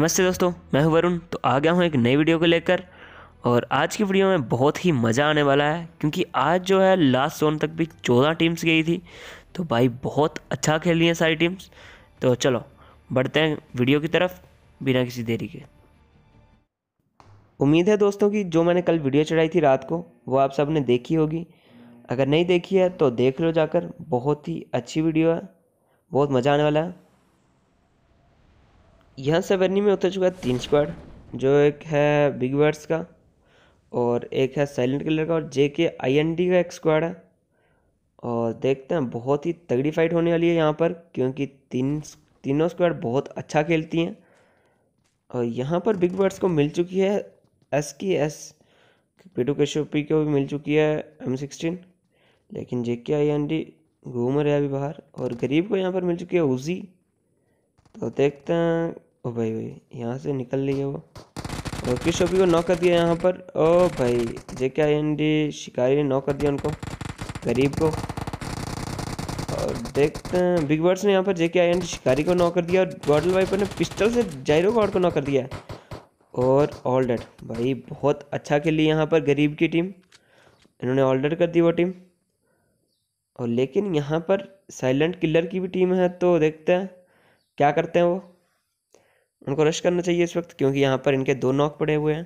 नमस्ते दोस्तों मैं हूं वरुण तो आ गया हूं एक नई वीडियो को लेकर और आज की वीडियो में बहुत ही मज़ा आने वाला है क्योंकि आज जो है लास्ट जोन तक भी चौदह टीम्स गई थी तो भाई बहुत अच्छा रही हैं सारी टीम्स तो चलो बढ़ते हैं वीडियो की तरफ बिना किसी देरी के उम्मीद है दोस्तों की जो मैंने कल वीडियो चढ़ाई थी रात को वो आप सब ने देखी होगी अगर नहीं देखी है तो देख लो जाकर बहुत ही अच्छी वीडियो है बहुत मज़ा आने वाला है यहाँ से बर्नी में उतर चुका है तीन स्क्वाड जो एक है बिग वर्ड्स का और एक है साइलेंट कलर का और जे के आई एन डी का एक स्क्वाड है और देखते हैं बहुत ही तगड़ी फाइट होने वाली है यहाँ पर क्योंकि तीन तीनों स्क्वाड बहुत अच्छा खेलती हैं और यहाँ पर बिग बर्ड्स को मिल चुकी है एस की एस पेटू केशोपी को भी मिल चुकी है एम सिक्सटीन लेकिन जे के आई एन डी घूम रहे अभी बाहर और गरीब को यहाँ पर मिल चुकी है उजी तो देखते हैं ओ भाई भाई यहाँ से निकल रही है वो और किशोपी को नॉक कर दिया यहाँ पर ओ भाई जे आई एन डी शिकारी ने नॉक कर दिया उनको गरीब को और देखते हैं बिग बर्ड्स ने यहाँ पर जे के आई एन डी शिकारी को नॉक कर दिया और गॉडल वाइपर ने पिस्टल से जायरो गॉड को नॉक कर दिया और ऑल डेड भाई बहुत अच्छा खेली यहाँ पर गरीब की टीम इन्होंने ऑल डेड कर दी वो टीम और लेकिन यहाँ पर साइलेंट किलर की भी टीम है तो देखते हैं क्या करते हैं वो उनको रश करना चाहिए इस वक्त क्योंकि यहाँ पर इनके दो नॉक पड़े हुए हैं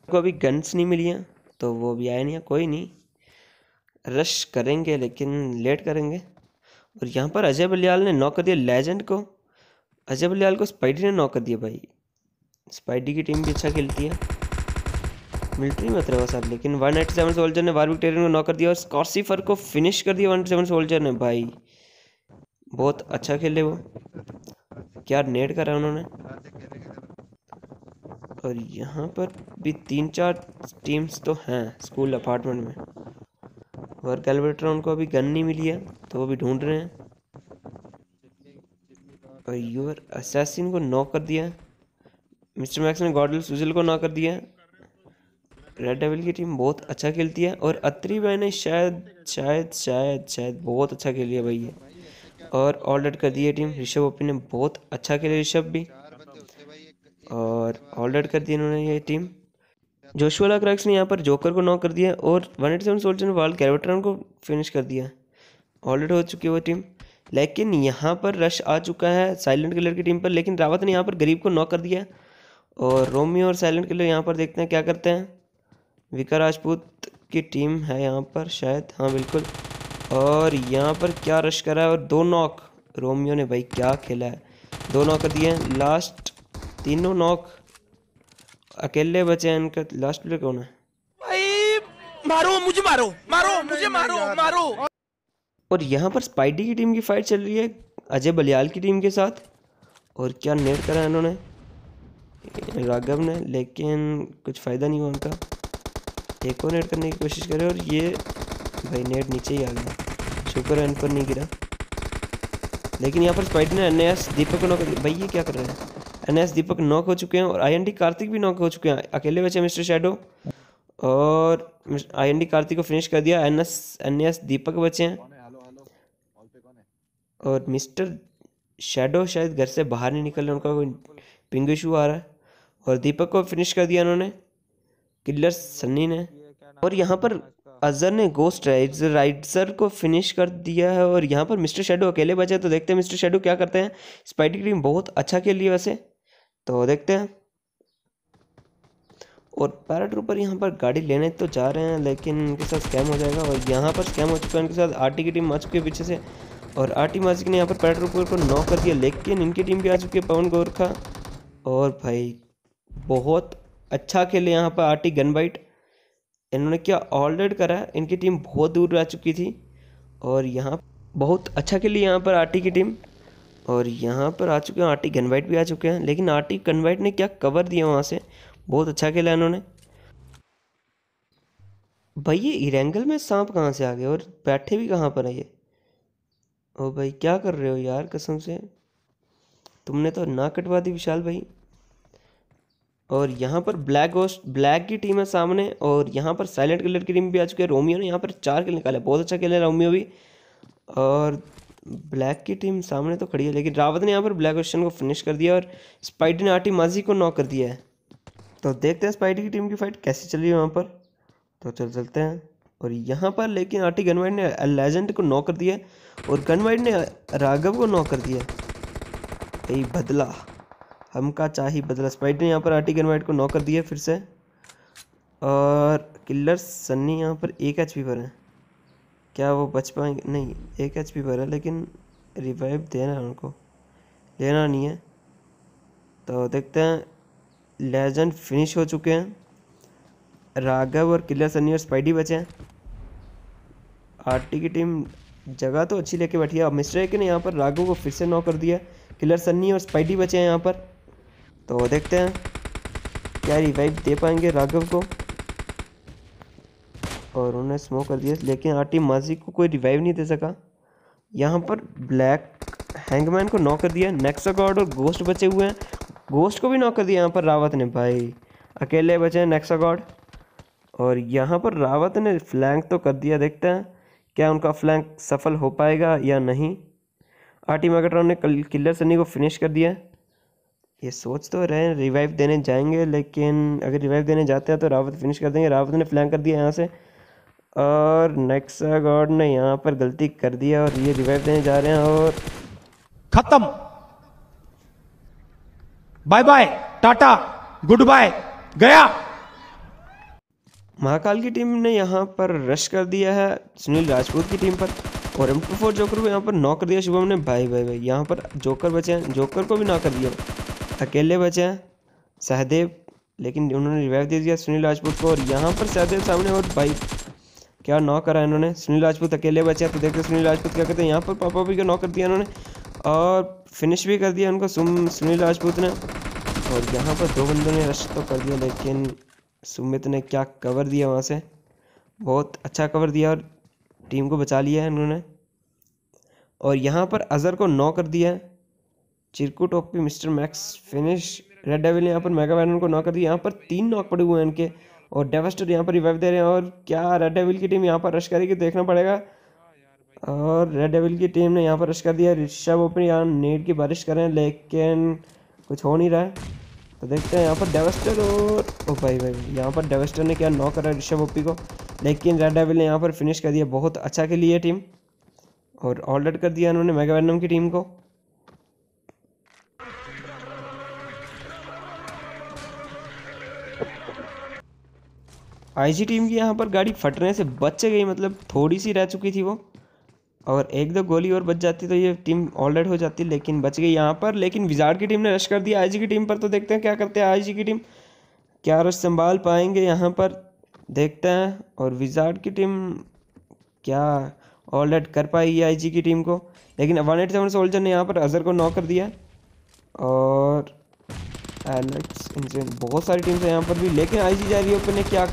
उनको अभी गन्स नहीं मिली हैं तो वो भी आए नहीं है कोई नहीं रश करेंगे लेकिन लेट करेंगे और यहाँ पर अजय बलियाल ने नॉक कर दिया लेजेंड को अजय बलियाल को स्पाइडी ने नॉक कर दिया भाई स्पाइडी की टीम भी अच्छा खेलती है मिलिट्री मत मतलब रहे साहब लेकिन वन नाइट सेवन सोल्जर ने वार्विक टेरियन को नॉक कर दिया और स्कॉर्सीफर को फिनिश कर दिया वन सेवन सोल्जर ने भाई बहुत अच्छा खेले वो क्या नेट करा उन्होंने और यहाँ पर भी तीन चार टीम्स तो हैं स्कूल अपार्टमेंट में वर्क एलिवेटर उनको अभी गन नहीं मिली है तो वो भी ढूंढ रहे हैं और यूर असैसिन को नॉक कर दिया मिस्टर मैक्स ने गॉडल सुजिल को नॉक कर दिया रेड डेविल की टीम बहुत अच्छा खेलती है और अत्री भाई ने शायद शायद शायद शायद बहुत अच्छा खेल है भाई ये और ऑल आउट कर दिए टीम ऋषभ ओपी ने बहुत अच्छा खेला ऋषभ भी और ऑल आउट कर दिए इन्होंने ये टीम जोशुअला क्रैक्स ने यहाँ पर जोकर को नॉक कर दिया और वन एट सेवन सोल्जर ने वर्ल्ड को फिनिश कर दिया आउट हो चुकी है वो टीम लेकिन यहाँ पर रश आ चुका है साइलेंट किलर की टीम पर लेकिन रावत ने यहाँ पर गरीब को नॉक कर दिया और रोमियो और साइलेंट किलर यहाँ पर देखते हैं क्या करते हैं विका राजपूत की टीम है यहाँ पर शायद हाँ बिल्कुल और यहाँ पर क्या रश करा है और दो नॉक रोमियो ने भाई क्या खेला है दो नॉक कर दिए लास्ट तीनों नॉक अकेले बचे हैं इनका लास्ट प्लेयर कौन है भाई मारो मुझे मारो मारो मुझे मारो मारो और यहाँ पर स्पाइडी की टीम की फाइट चल रही है अजय बलियाल की टीम के साथ और क्या नेट करा है इन्होंने राघव ने लेकिन कुछ फ़ायदा नहीं हुआ उनका एक और नेट करने की कोशिश करे और ये भाई नेट नीचे ही आ गया शुक्र एंड पर नहीं गिरा लेकिन यहाँ पर स्पाइडर ने एन एस दीपक को नॉक भाई ये क्या कर रहे हैं एन एस दीपक नॉक हो चुके हैं और आई एन डी कार्तिक भी नॉक हो चुके हैं अकेले बचे मिस्टर शेडो और आई एन डी कार्तिक को फिनिश कर दिया N S N S Deepak बचे हैं और मिस्टर शेडो शायद घर से बाहर नहीं निकल रहे उनका कोई पिंग इशू आ रहा है और दीपक को फिनिश कर दिया उन्होंने किलर सन्नी ने और यहाँ पर अजहर ने गोस्ट राइडर राइडर को फिनिश कर दिया है और यहाँ पर मिस्टर शेडो अकेले बचे तो देखते हैं मिस्टर शेडो क्या करते हैं स्पाइडी टीम बहुत अच्छा खेल लिया है वैसे तो देखते हैं और ट्रूपर यहाँ पर गाड़ी लेने तो जा रहे हैं लेकिन इनके साथ स्कैम हो जाएगा और यहाँ पर स्कैम हो चुका है इनके साथ आर की टीम आ चुकी है पीछे से और आर टी माजिक ने यहाँ पर ट्रूपर को नॉक कर दिया लेकिन इनकी टीम भी आ चुकी है पवन गोरखा और भाई बहुत अच्छा खेले यहाँ पर आर गन बाइट इन्होंने क्या ऑलरेड करा इनकी टीम बहुत दूर रह चुकी थी और यहाँ बहुत अच्छा खेली यहाँ पर आर की टीम और यहाँ पर आ चुके हैं आर टी भी आ चुके हैं लेकिन आर टी ने क्या कवर दिया वहाँ से बहुत अच्छा खेला इन्होंने भाई ये इरेंगल में सांप कहाँ से आ गए और बैठे भी कहाँ पर है ये ओ भाई क्या कर रहे हो यार कसम से तुमने तो ना कटवा दी विशाल भाई और यहाँ पर ब्लैक गोस्ट ब्लैक की टीम है सामने और यहाँ पर साइलेंट कलर की टीम भी आ चुकी है रोमियो ने यहाँ पर चार किल निकाला बहुत अच्छा खेला रोमियो भी और ब्लैक की टीम सामने तो खड़ी है लेकिन रावत ने यहाँ पर ब्लैक ओशन को फिनिश कर दिया और स्पाइडी ने आटी माजी को नॉक कर दिया है तो देखते हैं स्पाइडी की टीम की फाइट कैसे चल रही है वहाँ पर तो चल चलते हैं और यहाँ पर लेकिन आटी गनवाइड ने लेजेंड को नॉक कर दिया और गनवाइड ने राघव को नॉक कर दिया बदला हमका चाही बदला स्पाइडर ने यहाँ पर एंड वाइट को नॉक कर दिया फिर से और किलर सन्नी यहाँ पर एक एच पी पर है क्या वो बच पाएंगे नहीं एक एच पी पर है लेकिन रिवाइव देना है उनको लेना नहीं है तो देखते हैं लेजेंड फिनिश हो चुके हैं राघव और किलर सन्नी और स्पाइडी बचे हैं आरटी की टीम जगह तो अच्छी लेके बैठी है अब मिस्टर के ने यहाँ पर राघव को फिर से नॉक कर दिया किलर सन्नी और स्पाइडी बचे हैं यहाँ पर तो देखते हैं क्या रिवाइव दे पाएंगे राघव को और उन्हें स्मोक कर दिया लेकिन आटी माजी को कोई रिवाइव नहीं दे सका यहाँ पर ब्लैक हैंगमैन को नॉक कर दिया नेक्सा गॉड और गोस्ट बचे हुए हैं गोस्ट को भी नॉक कर दिया यहाँ पर रावत ने भाई अकेले बचे हैं नेक्सा गॉड और यहाँ पर रावत ने फ्लैंक तो कर दिया देखते हैं क्या उनका फ्लैंक सफल हो पाएगा या नहीं आटी मैगट्रॉन ने किलर सनी को फिनिश कर दिया ये सोच तो रहे हैं रिवाइव देने जाएंगे लेकिन अगर रिवाइव देने जाते हैं तो रावत फिनिश कर देंगे रावत ने फ्लैंक कर दिया यहाँ से और नेक्सा गॉड ने यहाँ पर गलती कर दिया और ये रिवाइव देने जा रहे हैं और खत्म bye bye tata goodbye गया महाकाल की टीम ने यहाँ पर रश कर दिया है सुनील राजपूत की टीम पर और एम टू फोर जोकर को यहाँ पर नॉक कर दिया शुभम ने भाई भाई भाई यहाँ पर जोकर बचे हैं जोकर को भी नॉक कर दिया अकेले बचे हैं सहदेव लेकिन उन्होंने रिवाइव दे दिया सुनील राजपूत को और यहाँ पर सहदेव सामने और भाई क्या नौ करा इन्होंने सुनील राजपूत अकेले बचे हैं तो देखते सुनील राजपूत क्या कहते हैं यहाँ पर पापा भी को नौ कर दिया इन्होंने और फिनिश भी कर दिया उनको सुनील राजपूत ने और यहाँ पर दो बंदों ने रश तो कर दिया लेकिन सुमित ने क्या कवर दिया वहाँ से बहुत अच्छा कवर दिया और टीम को बचा लिया है इन्होंने और यहाँ पर अज़र को नौ कर दिया है चिरकुटॉक पे mister max finish red devil ने यहाँ पर मेगा वैनन को नॉक कर दिया यहाँ पर तीन नॉक पड़े हुए हैं इनके और डेवस्टर यहाँ पर रिवाइव दे रहे हैं और क्या रेड डेविल की टीम यहाँ पर रश करेगी देखना पड़ेगा और रेड डेविल की टीम ने यहाँ पर रश कर दिया ऋषभ ओपन यहाँ नेट की बारिश कर रहे हैं लेकिन कुछ हो नहीं रहा है तो देखते हैं यहाँ पर डेवेस्टर और ओ भाई भाई यहाँ पर डेवेस्टर ने क्या नॉक करा ऋषभ ओपी को लेकिन रेड डेविल ने यहाँ पर फिनिश कर दिया बहुत अच्छा के लिए टीम और आउट कर दिया मेगा वैनम की टीम को आईजी टीम की यहाँ पर गाड़ी फटने से बच गई मतलब थोड़ी सी रह चुकी थी वो और एक दो गोली और बच जाती तो ये टीम ऑलरेड हो जाती लेकिन बच गई यहाँ पर लेकिन विजाड़ की टीम ने रश कर दिया आईजी की टीम पर तो देखते हैं क्या करते हैं आईजी की टीम क्या रश संभाल पाएंगे यहाँ पर देखते हैं और विजार्ड की टीम क्या ऑलरेड कर पाएगी आई की टीम को लेकिन वन एट सेवन सोल्जर ने यहाँ पर अजहर को नॉक कर दिया और एलेक्स इनसे बहुत सारी टीम्स हैं यहाँ पर भी लेकिन आईजी जा रही है ओपन ने क्या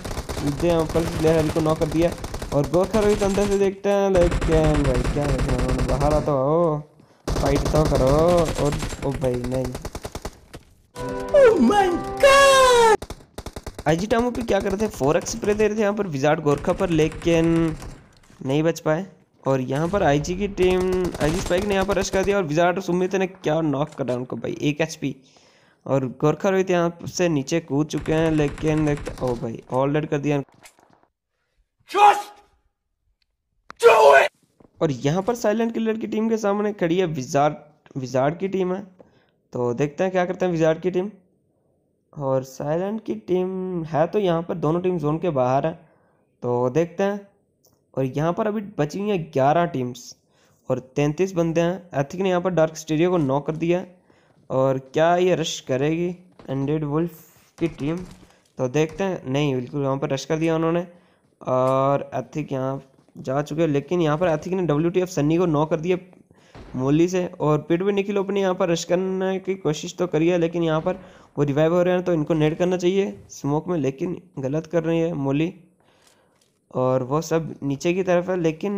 यहाँ फर्स्ट लेहल को नॉक कर दिया और गोरखा भी अंदर से देखते हैं लाइक क्या है भाई क्या है बाहर आता हो फाइट तो करो और ओ भाई नहीं आईजी oh टामो पे क्या कर रहे थे फोर एक्स स्प्रे दे रहे थे यहाँ पर विजार्ड गोरखा पर लेकिन नहीं बच पाए और यहाँ पर आईजी की टीम आईजी स्पाइक ने यहाँ पर रश कर दिया और विजार्ड सुमित ने क्या नॉक कर करा उनको भाई एक एचपी और गोरखा रोहित यहाँ से नीचे कूद चुके हैं लेकिन ओ भाई ऑलरेड कर दिया और यहाँ पर साइलेंट किलर की टीम के सामने खड़ी है विजार्ड विजार्ड की टीम है तो देखते हैं क्या करते हैं विजार्ड की टीम और साइलेंट की टीम है तो यहाँ पर दोनों टीम जोन के बाहर है तो देखते हैं और यहाँ पर अभी बची हुई हैं ग्यारह टीम्स और तैंतीस बंदे हैं एथिक ने यहाँ पर डार्क स्टेडियो को नॉक कर दिया है और क्या ये रश करेगी एंडेड वुल्फ की टीम तो देखते हैं नहीं बिल्कुल यहाँ पर रश कर दिया उन्होंने और एथिक यहाँ जा चुके हैं लेकिन यहाँ पर एथिक ने डब्ल्यू टी एफ सन्नी को नॉ कर दिया मोली से और पिट भी निकिलो अपने यहाँ पर रश करने की कोशिश तो करी है लेकिन यहाँ पर वो रिवाइव हो रहे हैं तो इनको नेट करना चाहिए स्मोक में लेकिन गलत कर रही है मोली और वो सब नीचे की तरफ है लेकिन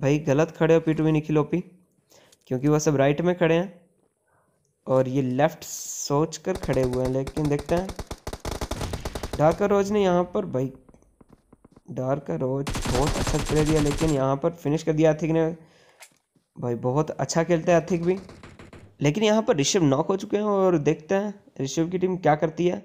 भाई गलत खड़े हो पिट भी निखिलोपी क्योंकि वह सब राइट में खड़े हैं और ये लेफ्ट सोच कर खड़े हुए हैं लेकिन देखते हैं डार्का रोज ने यहाँ पर भाई डार्का रोज बहुत अच्छा प्ले दिया लेकिन यहाँ पर फिनिश कर दिया अथिक ने भाई बहुत अच्छा खेलता है अथिक भी लेकिन यहाँ पर ऋषभ नॉक हो चुके हैं और देखते हैं ऋषभ की टीम क्या करती है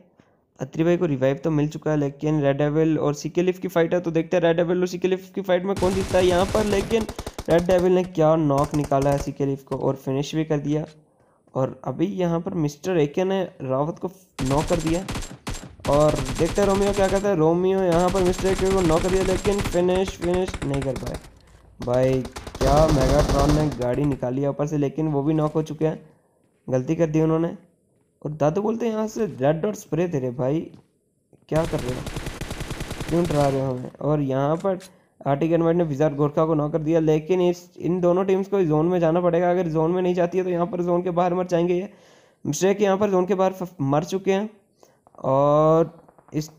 अत्री भाई को रिवाइव तो मिल चुका है लेकिन रेड एवल और सीके लिफ की फाइट है तो देखते हैं रेड एवल और सीके लिफ की फाइट में कौन जीतता है यहाँ पर लेकिन रेड एविल ने क्या नॉक निकाला है सीके लिफ को और फिनिश भी कर दिया और अभी यहाँ पर मिस्टर एके ने रावत को नॉक कर दिया और देखते हैं रोमियो क्या कहता है रोमियो यहाँ पर मिस्टर एके को नॉक कर दिया लेकिन फिनिश फिनिश नहीं कर पाए भाई क्या मेगाट्रॉन ने गाड़ी निकाली ऊपर से लेकिन वो भी नॉक हो चुके हैं गलती कर दी उन्होंने और दादू बोलते हैं यहाँ से रेड डॉट स्प्रे दे रहे भाई क्या कर रहे हो क्यों डरा रहे हो हमें और यहाँ पर आर्टिक एनवाइट ने विजार्ड गोरखा को नौकर दिया लेकिन इस इन दोनों टीम्स को जोन में जाना पड़ेगा अगर जोन में नहीं जाती है तो यहाँ पर जोन के बाहर मर जाएंगे ये मिश्रेक यहाँ पर जोन के बाहर मर चुके हैं और इस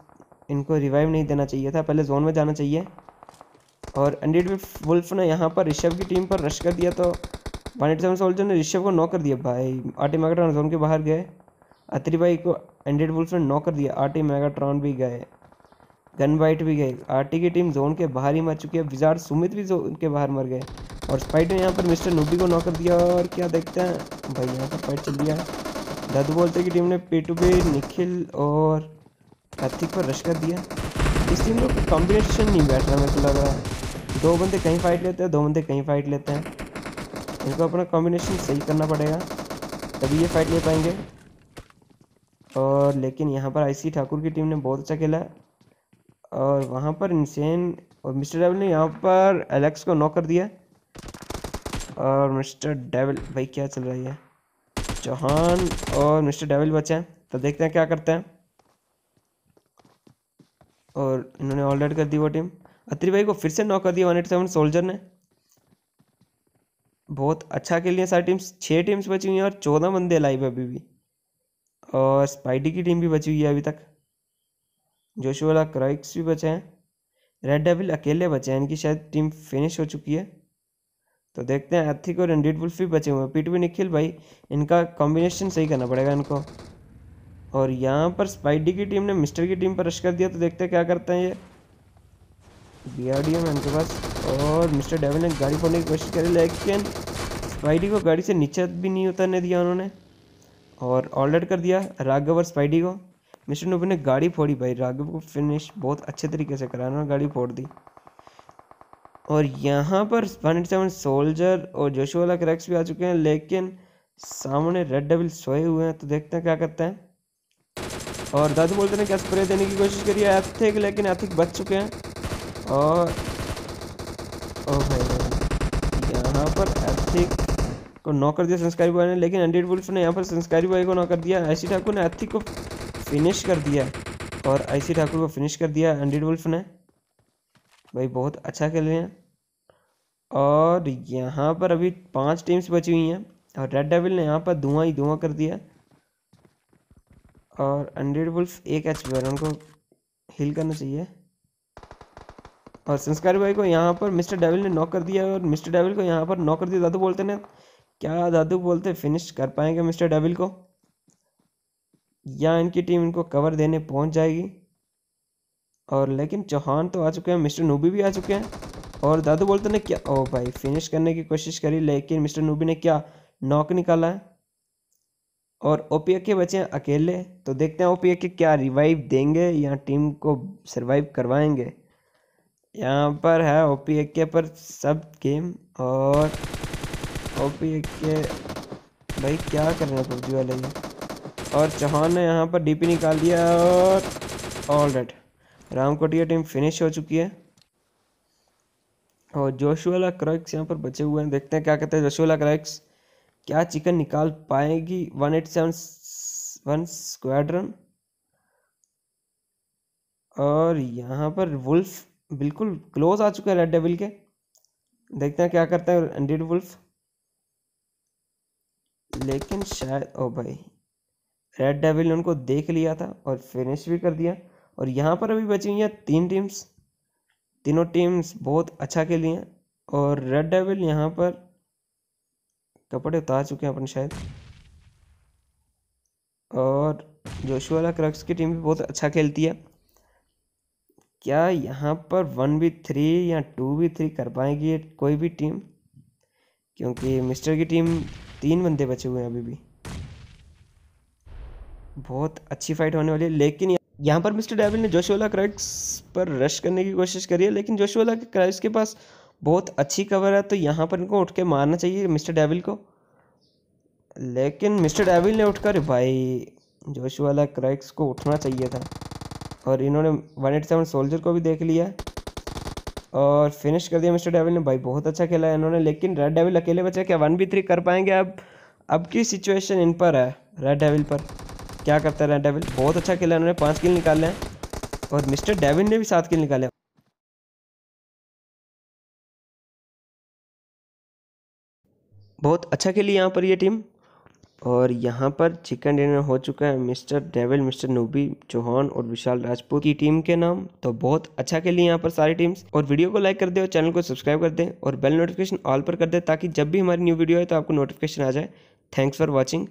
इनको रिवाइव नहीं देना चाहिए था पहले जोन में जाना चाहिए और एंडेड वुल्फ ने यहाँ पर ऋषभ की टीम पर रश कर दिया तो वन एट सेवन सोल्जर ने ऋषभ को नॉक कर दिया भाई आर्टी मेगाट्रॉन जोन के बाहर गए अत्री भाई को एंडेड वुल्फ ने नॉक कर दिया आर्टी मेगाट्रॉन भी गए गन वाइट भी गए आरटी की टीम जोन के बाहर ही मर चुकी है विजार सुमित भी जोन के बाहर मर गए और स्पाइट ने यहाँ पर मिस्टर नूबी को नौकर दिया और क्या देखते हैं भाई यहाँ पर फाइट चल दिया है दादू बोलते की टीम ने पे टू पे निखिल और कार्तिक पर रश कर दिया इस टीम को कॉम्बिनेशन नहीं बैठ रहा मेरे को लग रहा है दो बंदे कहीं फाइट लेते हैं दो बंदे कहीं फाइट लेते हैं इनको अपना कॉम्बिनेशन सही करना पड़ेगा तभी ये फाइट ले पाएंगे और लेकिन यहाँ पर आईसी ठाकुर की टीम ने बहुत अच्छा खेला है और वहाँ पर इंसेन और मिस्टर डेविल ने यहाँ पर एलेक्स को नॉक कर दिया और मिस्टर डेविल भाई क्या चल रही है चौहान और मिस्टर डेविल बचे हैं तो देखते हैं क्या करते हैं और इन्होंने ऑल कर दी वो टीम अत्री भाई को फिर से नॉक कर दिया वन एट सेवन सोल्जर ने बहुत अच्छा खेल लिया सारी टीम्स छः टीम्स बची हुई हैं और चौदह बंदे लाइव अभी भी और स्पाइडी की टीम भी बची हुई है अभी तक जोशुला क्राइक्स भी बचे हैं रेड डेविल अकेले बचे हैं इनकी शायद टीम फिनिश हो चुकी है तो देखते हैं एथिक और इंडीड वुल्फ भी बचे हुए हैं पीटवी निखिल भाई इनका कॉम्बिनेशन सही करना पड़ेगा इनको और यहाँ पर स्पाइडी की टीम ने मिस्टर की टीम पर रश कर दिया तो देखते हैं क्या करते हैं ये बी आर डी एम इनके पास और मिस्टर डेविल ने गाड़ी फोड़ने की कोशिश करी लेकिन स्पाइडी को गाड़ी से नीचे भी नहीं उतरने दिया उन्होंने और ऑर्डर कर दिया राघव और स्पाइडी को मिस्टर नोबी ने गाड़ी फोड़ी भाई राघव को फिनिश बहुत अच्छे तरीके से कराना और गाड़ी फोड़ दी और यहाँ पर वन एट सेवन सोल्जर और जोशो वाला क्रैक्स भी आ चुके हैं लेकिन सामने रेड डबल सोए हुए हैं तो देखते हैं क्या करते हैं और दादू बोलते हैं क्या स्प्रे देने की कोशिश करी है एथिक लेकिन एथिक बच चुके हैं और ओ oh भाई यहाँ पर एथिक को नॉक कर दिया संस्कारी बॉय ने लेकिन एंडेड वुल्फ ने यहाँ पर संस्कारी बॉय को नॉक कर दिया ऐसी ठाकुर ने एथिक को फिनिश कर दिया और आईसी ठाकुर को फिनिश कर दिया अंडीड वुल्फ ने भाई बहुत अच्छा खेल रहे हैं और यहाँ पर अभी पांच टीम्स बची हुई हैं और रेड डेविल ने यहाँ पर धुआं ही धुआं कर दिया और अंड्रेड वुल्फ एक एच पर उनको हिल करना चाहिए और संस्कारी भाई को यहाँ पर मिस्टर डेविल ने नॉक कर दिया और मिस्टर डेविल को यहाँ पर नॉक कर दिया दादू बोलते ने क्या दादू बोलते फिनिश कर पाएंगे मिस्टर डेविल को या इनकी टीम इनको कवर देने पहुंच जाएगी और लेकिन चौहान तो आ चुके हैं मिस्टर नूबी भी आ चुके हैं और दादू बोलते ने क्या ओ भाई फिनिश करने की कोशिश करी लेकिन मिस्टर नूबी ने क्या नॉक निकाला है और ओ पी के बचे हैं अकेले तो देखते हैं ओ पी के क्या रिवाइव देंगे या टीम को सरवाइव करवाएंगे यहाँ पर है ओ पी के पर सब गेम और ओ पी के भाई क्या कर रहे हैं पबजी वाले ये और चौहान ने यहाँ पर डीपी निकाल दिया और ऑल डेट राम कोटिया टीम फिनिश हो चुकी है और जोशुअला क्रैक्स यहाँ पर बचे हुए हैं देखते हैं क्या कहते हैं जोशुअला क्रैक्स क्या चिकन निकाल पाएगी one eight seven one squadron और यहाँ पर वुल्फ बिल्कुल क्लोज आ चुके हैं रेड डेविल के देखते हैं क्या करते हैं रेड वुल्फ लेकिन शायद ओ भाई रेड डेविल ने उनको देख लिया था और फिनिश भी कर दिया और यहाँ पर अभी बची हुई हैं तीन टीम्स तीनों टीम्स बहुत अच्छा खेली हैं और रेड डेविल यहाँ पर कपड़े उतार चुके हैं अपन शायद और जोशुआला क्रक्स की टीम भी बहुत अच्छा खेलती है क्या यहाँ पर वन बी थ्री या टू बी थ्री कर पाएगी कोई भी टीम क्योंकि मिस्टर की टीम तीन बंदे बचे हुए हैं अभी भी बहुत अच्छी फाइट होने वाली है लेकिन यहाँ पर मिस्टर डेविल ने जोशोला क्रैक्स पर रश करने की कोशिश करी है लेकिन जोशोला क्राइक्स के पास बहुत अच्छी कवर है तो यहाँ पर इनको उठ के मारना चाहिए मिस्टर डेविल को लेकिन मिस्टर डेविल ने उठकर भाई जोशोला क्राइक्स को उठना चाहिए था और इन्होंने वन एट सेवन सोल्जर को भी देख लिया और फिनिश कर दिया मिस्टर डेविल ने भाई बहुत अच्छा खेला है इन्होंने लेकिन रेड डेविल अकेले बचे क्या वन बी थ्री कर पाएंगे अब अब की सिचुएशन इन पर है रेड डेविल पर क्या करता रहा डेविल बहुत अच्छा खेला उन्होंने पाँच किल निकाले हैं और मिस्टर डेविन ने भी सात किल निकाले बहुत अच्छा खेली यहाँ पर ये टीम और यहाँ पर चिकन डिनर हो चुका है mister devil mister noobie Chauhan और विशाल राजपूत की टीम के नाम तो बहुत अच्छा खेली यहाँ पर सारी टीम्स और वीडियो को लाइक कर दे और चैनल को सब्सक्राइब कर दे और बेल नोटिफिकेशन ऑल पर कर दे ताकि जब भी हमारी न्यू वीडियो है तो आपको नोटिफिकेशन आ जाए थैंक्स फॉर वॉचिंग